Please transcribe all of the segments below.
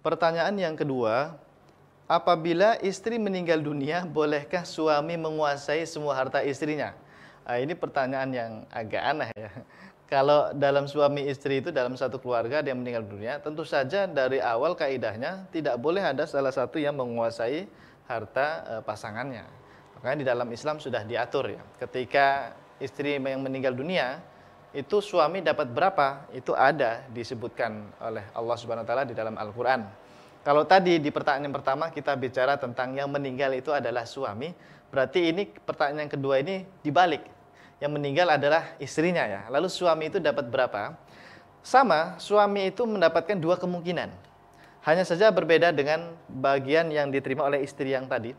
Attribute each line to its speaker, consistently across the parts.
Speaker 1: Pertanyaan yang kedua, apabila istri meninggal dunia, bolehkah suami menguasai semua harta istrinya? Nah, ini pertanyaan yang agak aneh ya. Kalau dalam suami istri itu dalam satu keluarga dia meninggal dunia, tentu saja dari awal kaidahnya tidak boleh ada salah satu yang menguasai harta eh, pasangannya. Makanya di dalam Islam sudah diatur ya. Ketika istri yang meninggal dunia, itu suami dapat berapa itu ada disebutkan oleh Allah Subhanahu wa taala di dalam Al-Qur'an. Kalau tadi di pertanyaan pertama kita bicara tentang yang meninggal itu adalah suami, berarti ini pertanyaan yang kedua ini dibalik. Yang meninggal adalah istrinya ya. Lalu suami itu dapat berapa? Sama, suami itu mendapatkan dua kemungkinan. Hanya saja berbeda dengan bagian yang diterima oleh istri yang tadi.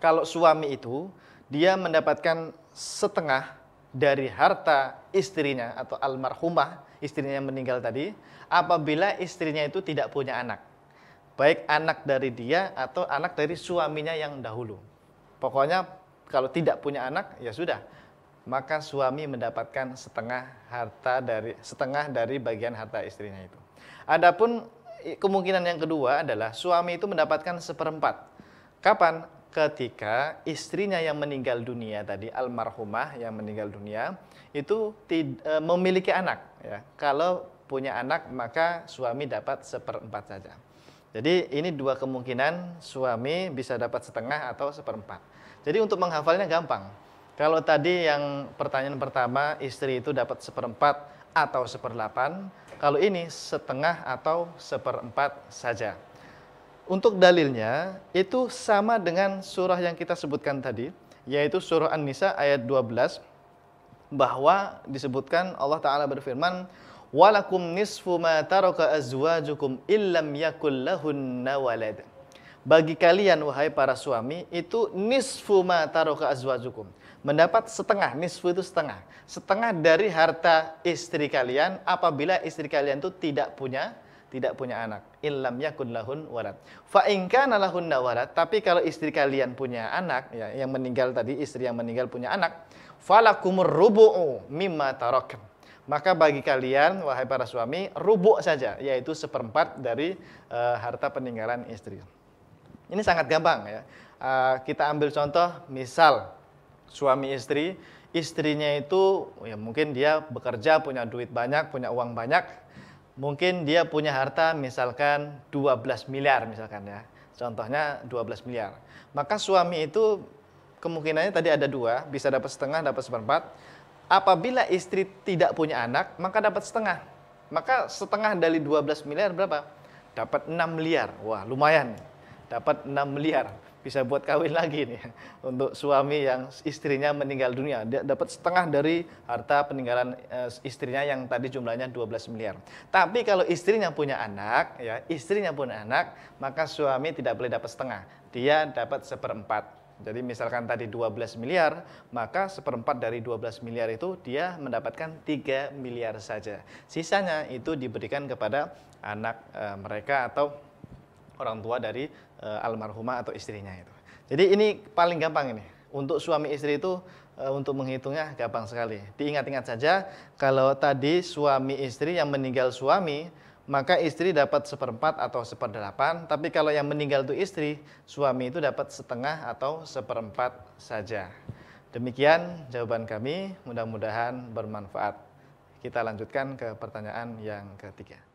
Speaker 1: Kalau suami itu dia mendapatkan setengah dari harta istrinya atau almarhumah istrinya yang meninggal tadi apabila istrinya itu tidak punya anak. Baik anak dari dia atau anak dari suaminya yang dahulu. Pokoknya kalau tidak punya anak ya sudah maka suami mendapatkan setengah harta dari setengah dari bagian harta istrinya itu. Adapun kemungkinan yang kedua adalah suami itu mendapatkan seperempat. Kapan? ketika istrinya yang meninggal dunia tadi almarhumah yang meninggal dunia itu eh, memiliki anak ya. Kalau punya anak maka suami dapat seperempat saja. Jadi ini dua kemungkinan suami bisa dapat setengah atau seperempat. Jadi untuk menghafalnya gampang. Kalau tadi yang pertanyaan pertama istri itu dapat seperempat atau seperdelapan, kalau ini setengah atau seperempat saja. Untuk dalilnya itu sama dengan surah yang kita sebutkan tadi, yaitu surah An-Nisa ayat 12 bahwa disebutkan Allah taala berfirman walakum nisfu ma taraka azwajukum illam yakul lahunna walad. Bagi kalian wahai para suami itu nisfu ma taraka azwajukum. Mendapat setengah, nisfu itu setengah. Setengah dari harta istri kalian apabila istri kalian itu tidak punya tidak punya anak. Illam yakun lahun warat Fa in kana warat, tapi kalau istri kalian punya anak, ya, yang meninggal tadi istri yang meninggal punya anak, falakumur rubu'u mimma Maka bagi kalian wahai para suami, rubuk saja yaitu seperempat dari uh, harta peninggalan istri. Ini sangat gampang ya. Uh, kita ambil contoh misal suami istri istrinya itu ya mungkin dia bekerja punya duit banyak punya uang banyak mungkin dia punya harta misalkan 12 miliar misalkan ya. Contohnya 12 miliar. Maka suami itu kemungkinannya tadi ada dua, bisa dapat setengah, dapat seperempat. Apabila istri tidak punya anak, maka dapat setengah. Maka setengah dari 12 miliar berapa? Dapat 6 miliar. Wah, lumayan. Dapat 6 miliar bisa buat kawin lagi nih untuk suami yang istrinya meninggal dunia dia dapat setengah dari harta peninggalan eh, istrinya yang tadi jumlahnya 12 miliar. Tapi kalau istrinya punya anak ya, istrinya punya anak, maka suami tidak boleh dapat setengah. Dia dapat seperempat. Jadi misalkan tadi 12 miliar, maka seperempat dari 12 miliar itu dia mendapatkan 3 miliar saja. Sisanya itu diberikan kepada anak eh, mereka atau orang tua dari e, almarhumah atau istrinya itu. Jadi ini paling gampang ini. Untuk suami istri itu e, untuk menghitungnya gampang sekali. Diingat-ingat saja kalau tadi suami istri yang meninggal suami maka istri dapat seperempat atau seperdelapan, tapi kalau yang meninggal itu istri, suami itu dapat setengah atau seperempat saja. Demikian jawaban kami, mudah-mudahan bermanfaat. Kita lanjutkan ke pertanyaan yang ketiga.